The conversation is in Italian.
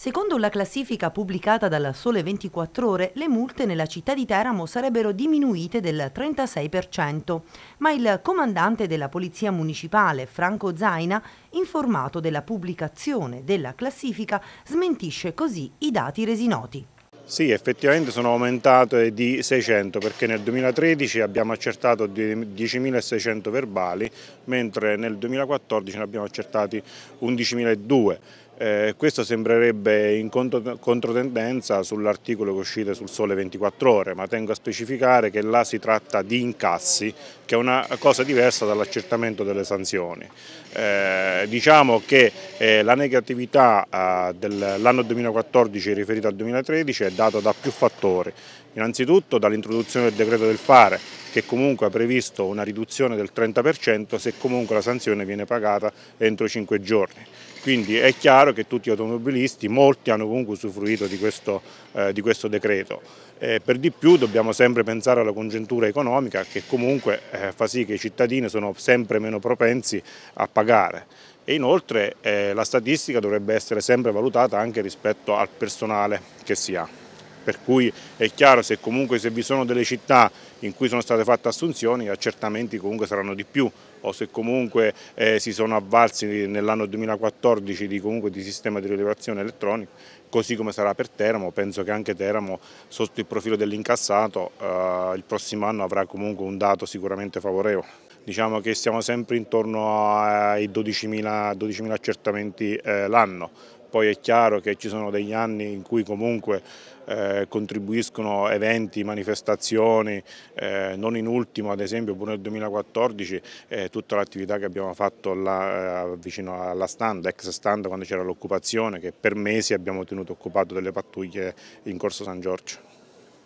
Secondo la classifica pubblicata dalla Sole 24 Ore, le multe nella città di Teramo sarebbero diminuite del 36%, ma il comandante della Polizia Municipale, Franco Zaina, informato della pubblicazione della classifica, smentisce così i dati resi noti. Sì, effettivamente sono aumentate di 600 perché nel 2013 abbiamo accertato 10.600 verbali, mentre nel 2014 ne abbiamo accertati 11.200. Eh, questo sembrerebbe in controtendenza sull'articolo che uscite sul Sole 24 Ore, ma tengo a specificare che là si tratta di incassi, che è una cosa diversa dall'accertamento delle sanzioni. Eh, diciamo che eh, la negatività eh, dell'anno 2014 riferita al 2013 è data da più fattori. Innanzitutto dall'introduzione del decreto del fare, che comunque ha previsto una riduzione del 30% se comunque la sanzione viene pagata entro 5 giorni. Quindi è chiaro che tutti gli automobilisti, molti hanno comunque usufruito di questo, eh, di questo decreto. Eh, per di più dobbiamo sempre pensare alla congiuntura economica che comunque eh, fa sì che i cittadini sono sempre meno propensi a pagare. E inoltre eh, la statistica dovrebbe essere sempre valutata anche rispetto al personale che si ha per cui è chiaro se comunque se vi sono delle città in cui sono state fatte assunzioni gli accertamenti comunque saranno di più o se comunque eh, si sono avvalsi nell'anno 2014 di, comunque, di sistema di rilevazione elettronica, così come sarà per Teramo, penso che anche Teramo sotto il profilo dell'incassato eh, il prossimo anno avrà comunque un dato sicuramente favorevole. Diciamo che siamo sempre intorno ai 12.000 12 accertamenti eh, l'anno, poi è chiaro che ci sono degli anni in cui comunque eh, contribuiscono eventi, manifestazioni, eh, non in ultimo ad esempio pure nel 2014 eh, tutta l'attività che abbiamo fatto là, eh, vicino alla stand, ex stand quando c'era l'occupazione che per mesi abbiamo tenuto occupato delle pattuglie in Corso San Giorgio.